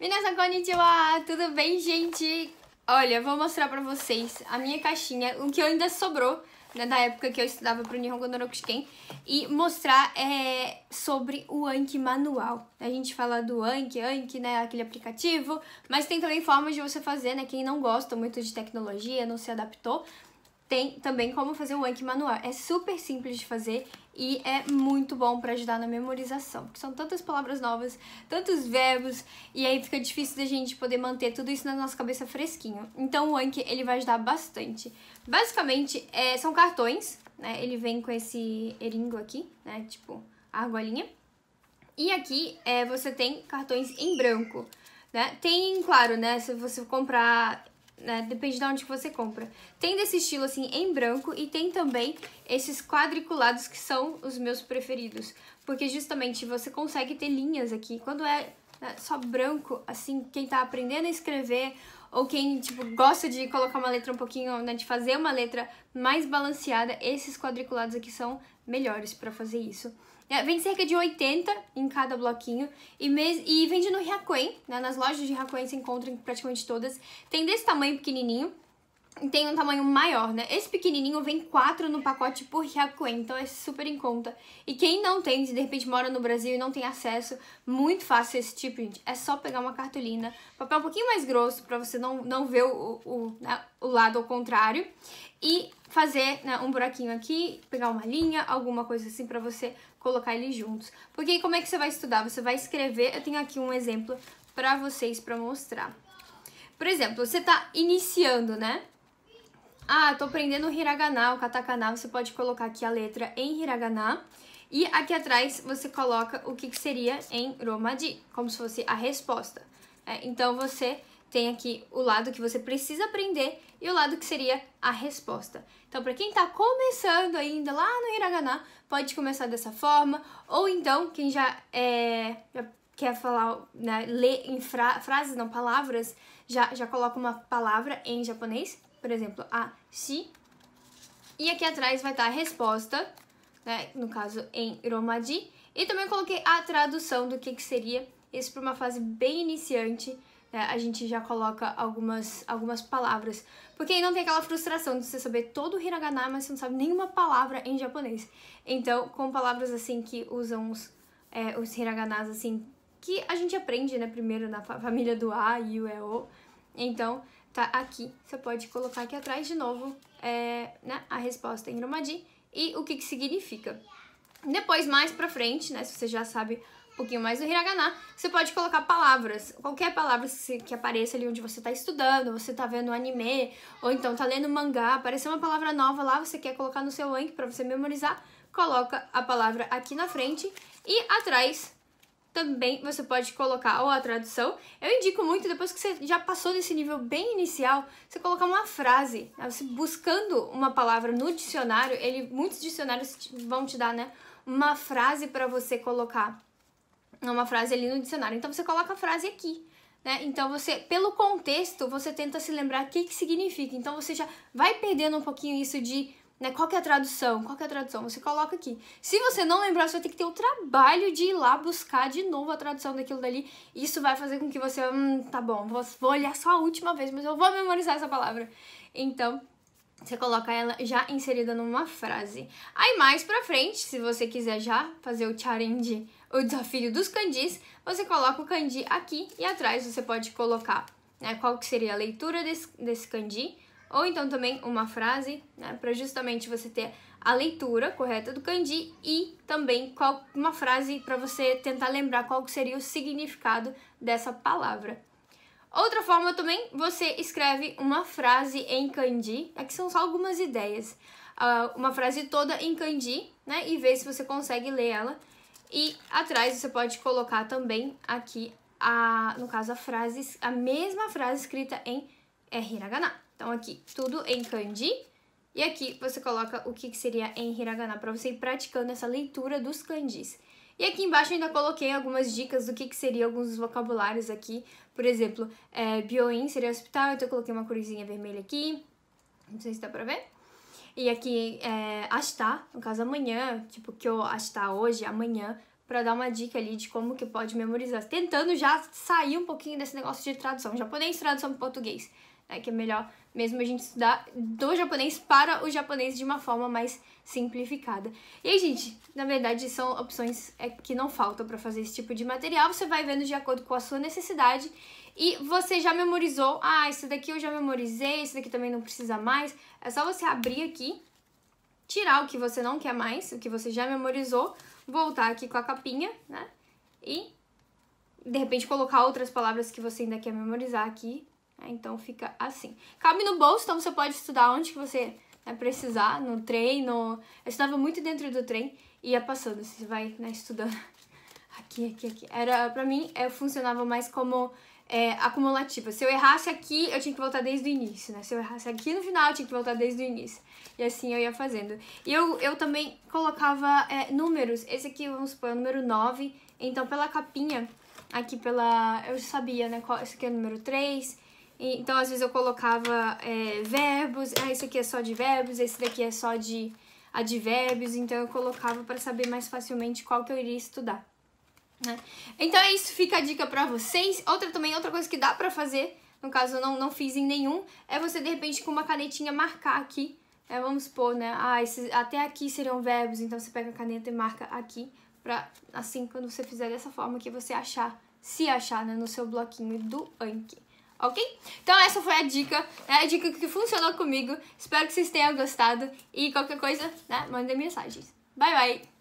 Minasan konnichiwa, tudo bem, gente? Olha, vou mostrar pra vocês a minha caixinha, o que ainda sobrou, né, da época que eu estudava pro Nihongo no e mostrar é, sobre o Anki manual. A gente fala do Anki, Anki, né, aquele aplicativo, mas tem também formas de você fazer, né, quem não gosta muito de tecnologia, não se adaptou, tem também como fazer o Anki manual. É super simples de fazer e é muito bom para ajudar na memorização, porque são tantas palavras novas, tantos verbos, e aí fica difícil da gente poder manter tudo isso na nossa cabeça fresquinho. Então o Anki, ele vai ajudar bastante. Basicamente, é, são cartões, né? Ele vem com esse eringo aqui, né? Tipo, a argolinha. E aqui é, você tem cartões em branco. Né? Tem, claro, né? Se você comprar né? Depende de onde que você compra. Tem desse estilo assim em branco e tem também esses quadriculados que são os meus preferidos, porque justamente você consegue ter linhas aqui. Quando é né, só branco, assim, quem tá aprendendo a escrever ou quem, tipo, gosta de colocar uma letra um pouquinho, né, de fazer uma letra mais balanceada, esses quadriculados aqui são melhores para fazer isso. É, vende cerca de 80 em cada bloquinho e, mes e vende no Riaquém, né, nas lojas de Riaquém se encontram praticamente todas. Tem desse tamanho pequenininho, tem um tamanho maior, né? Esse pequenininho vem quatro no pacote por Hyakuen, então é super em conta. E quem não tem, de repente mora no Brasil e não tem acesso, muito fácil esse tipo, gente. É só pegar uma cartolina, papel um pouquinho mais grosso pra você não, não ver o, o, né, o lado ao contrário. E fazer né, um buraquinho aqui, pegar uma linha, alguma coisa assim pra você colocar eles juntos. Porque como é que você vai estudar? Você vai escrever, eu tenho aqui um exemplo pra vocês pra mostrar. Por exemplo, você tá iniciando, né? Ah, tô aprendendo o hiragana, o katakana. Você pode colocar aqui a letra em hiragana. E aqui atrás você coloca o que, que seria em romaji, como se fosse a resposta. É, então você tem aqui o lado que você precisa aprender e o lado que seria a resposta. Então, para quem está começando ainda lá no Hiragana, pode começar dessa forma, ou então quem já, é, já quer falar, né, ler em fra frases, não palavras, já, já coloca uma palavra em japonês, por exemplo, a si. E aqui atrás vai estar a resposta, né? no caso em Romadi. E também coloquei a tradução do que, que seria isso para uma fase bem iniciante. Né? A gente já coloca algumas, algumas palavras. Porque aí não tem aquela frustração de você saber todo o hiragana, mas você não sabe nenhuma palavra em japonês. Então, com palavras assim que usam os, é, os hiraganas assim, que a gente aprende, né? Primeiro na família do A, e o, E, O. Então, tá aqui. Você pode colocar aqui atrás de novo é, né, a resposta em Ramadi e o que, que significa. Depois, mais pra frente, né, se você já sabe um pouquinho mais do hiragana, você pode colocar palavras, qualquer palavra que apareça ali onde você tá estudando, você tá vendo anime, ou então tá lendo mangá, apareceu uma palavra nova lá, você quer colocar no seu link para você memorizar, coloca a palavra aqui na frente e atrás também você pode colocar ou a tradução. Eu indico muito, depois que você já passou desse nível bem inicial, você colocar uma frase. Né? Você buscando uma palavra no dicionário, ele muitos dicionários vão te dar, né, uma frase para você colocar. Uma frase ali no dicionário. Então você coloca a frase aqui. Né? Então você, pelo contexto, você tenta se lembrar o que, que significa. Então você já vai perdendo um pouquinho isso de né? Qual que é a tradução? Qual que é a tradução? Você coloca aqui. Se você não lembrar, você vai ter que ter o trabalho de ir lá buscar de novo a tradução daquilo dali. Isso vai fazer com que você, hum, tá bom, vou, olhar só a última vez, mas eu vou memorizar essa palavra. Então, você coloca ela já inserida numa frase. Aí mais pra frente, se você quiser já fazer o challenge, o desafio dos candis, você coloca o candi aqui e atrás você pode colocar né, qual que seria a leitura desse, desse candi, ou então também uma frase, né, para justamente você ter a leitura correta do kanji e também qual, uma frase para você tentar lembrar qual seria o significado dessa palavra. Outra forma também, você escreve uma frase em kanji, aqui é são só algumas ideias, ah, uma frase toda em kanji, né, e ver se você consegue ler ela. E atrás você pode colocar também aqui, a, no caso, a, frase, a mesma frase escrita em é hiragana. Então, aqui, tudo em kanji. E aqui você coloca o que seria em hiragana, para você ir praticando essa leitura dos kanjis. E aqui embaixo ainda coloquei algumas dicas do que, que seria alguns dos vocabulários aqui. Por exemplo, é, bioin seria hospital, então eu coloquei uma cruzinha vermelha aqui. Não sei se dá pra ver. E aqui, é, ashita, no caso amanhã, tipo, que eu ashita hoje, amanhã, para dar uma dica ali de como que pode memorizar, tentando já sair um pouquinho desse negócio de tradução, japonês tradução para português, né, que é melhor mesmo a gente estudar do japonês para o japonês de uma forma mais simplificada. E aí, gente, na verdade são opções é, que não faltam para fazer esse tipo de material, você vai vendo de acordo com a sua necessidade e você já memorizou, ah, isso daqui eu já memorizei, isso daqui também não precisa mais, é só você abrir aqui, tirar o que você não quer mais, o que você já memorizou, voltar aqui com a capinha, né? E de repente colocar outras palavras que você ainda quer memorizar aqui. Né? Então fica assim. Cabe no bolso, então você pode estudar onde que você né, precisar, no trem, no... Eu estudava muito dentro do trem e ia passando, você vai né, estudando aqui, aqui, aqui. Era, pra mim, eu funcionava mais como é, acumulativa. Se eu errasse aqui, eu tinha que voltar desde o início, né? Se eu errasse aqui no final, eu tinha que voltar desde o início. E assim eu ia fazendo. E eu, eu também colocava é, números. Esse aqui, vamos supor, é o número 9. Então, pela capinha, aqui pela... Eu sabia, né? Qual, esse aqui é o número 3. E, então, às vezes eu colocava é, verbos. Ah, esse aqui é só de verbos, esse daqui é só de advérbios. Então, eu colocava para saber mais facilmente qual que eu iria estudar. Né? Então é isso, fica a dica pra vocês. Outra também, outra coisa que dá pra fazer, no caso eu não, não fiz em nenhum, é você de repente com uma canetinha marcar aqui. Né? vamos supor, né? Ah, esses, até aqui seriam verbos, então você pega a caneta e marca aqui. Pra, assim, quando você fizer dessa forma que você achar, se achar, né? No seu bloquinho do Anki ok? Então essa foi a dica, né? a dica que funcionou comigo. Espero que vocês tenham gostado e qualquer coisa, né, mandem mensagens. Bye, bye!